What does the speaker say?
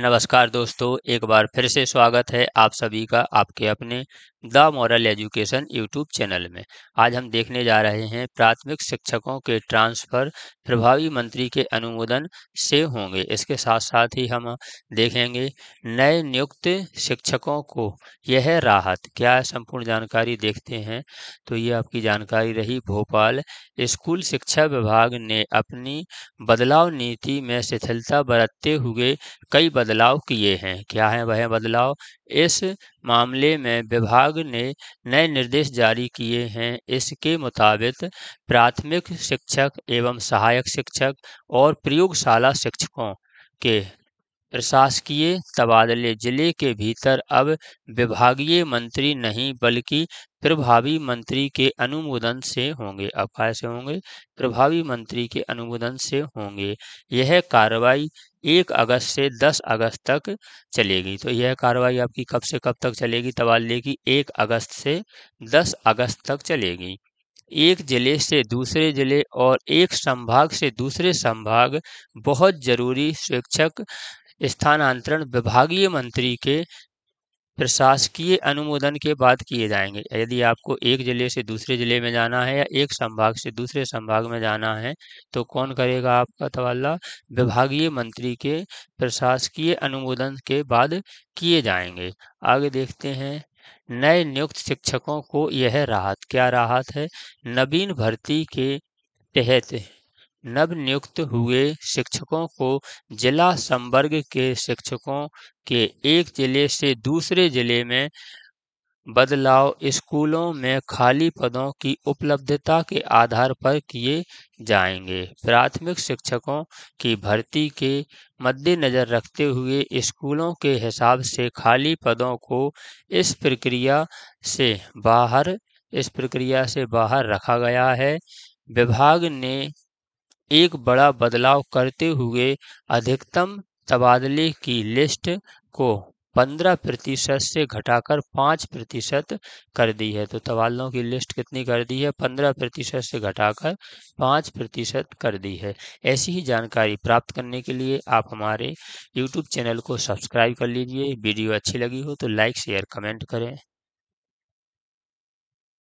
नमस्कार दोस्तों एक बार फिर से स्वागत है आप सभी का आपके अपने the moral education YouTube channel में आज हम देखने जा रहे हैं प्राथमिक शिक्षकों के ट्रांसफर प्रभावी मंत्री के अनुमोदन से होंगे इसके साथ साथ ही हम देखेंगे नए नियुक्त शिक्षकों को यह राहत क्या संपूर्ण जानकारी देखते हैं तो ये आपकी जानकारी रही भोपाल स्कूल शिक्षा विभाग ने अपनी बदलाव नीति में शिथिलता बरतते हुए कई बदलाव किए हैं क्या है वह बदलाव इस मामले में विभाग ने नए निर्देश जारी किए हैं इसके मुताबिक प्राथमिक शिक्षक एवं सहायक शिक्षक और प्रयोगशाला शिक्षकों के प्रशासकीय तबादले जिले के भीतर अब विभागीय मंत्री नहीं बल्कि प्रभावी मंत्री के अनुमोदन से होंगे अब कैसे होंगे प्रभावी मंत्री के अनुमोदन से होंगे यह कार्रवाई एक अगस्त से दस अगस्त तक चलेगी तो यह कार्रवाई आपकी कब से कब तक चलेगी तबादले की एक अगस्त से दस अगस्त तक चलेगी एक जिले से दूसरे जिले और एक संभाग से दूसरे संभाग बहुत जरूरी शिक्षक स्थानांतरण विभागीय मंत्री के प्रशासकीय अनुमोदन के बाद किए जाएंगे यदि आपको एक जिले से दूसरे जिले में जाना है या एक संभाग से दूसरे संभाग में जाना है तो कौन करेगा आपका तवाला विभागीय मंत्री के प्रशासकीय अनुमोदन के बाद किए जाएंगे आगे देखते हैं नए नियुक्त शिक्षकों को यह राहत क्या राहत है नवीन भर्ती के तहत नवनियुक्त हुए शिक्षकों को जिला संवर्ग के शिक्षकों के एक जिले से दूसरे जिले में बदलाव स्कूलों में खाली पदों की उपलब्धता के आधार पर किए जाएंगे प्राथमिक शिक्षकों की भर्ती के मद्देनज़र रखते हुए स्कूलों के हिसाब से खाली पदों को इस प्रक्रिया से बाहर इस प्रक्रिया से बाहर रखा गया है विभाग ने एक बड़ा बदलाव करते हुए अधिकतम तबादले की लिस्ट को 15 प्रतिशत से घटाकर 5 प्रतिशत कर दी है तो तबादलों की लिस्ट कितनी कर दी है 15 प्रतिशत से घटाकर 5 प्रतिशत कर दी है ऐसी ही जानकारी प्राप्त करने के लिए आप हमारे YouTube चैनल को सब्सक्राइब कर लीजिए वीडियो अच्छी लगी हो तो लाइक शेयर कमेंट करें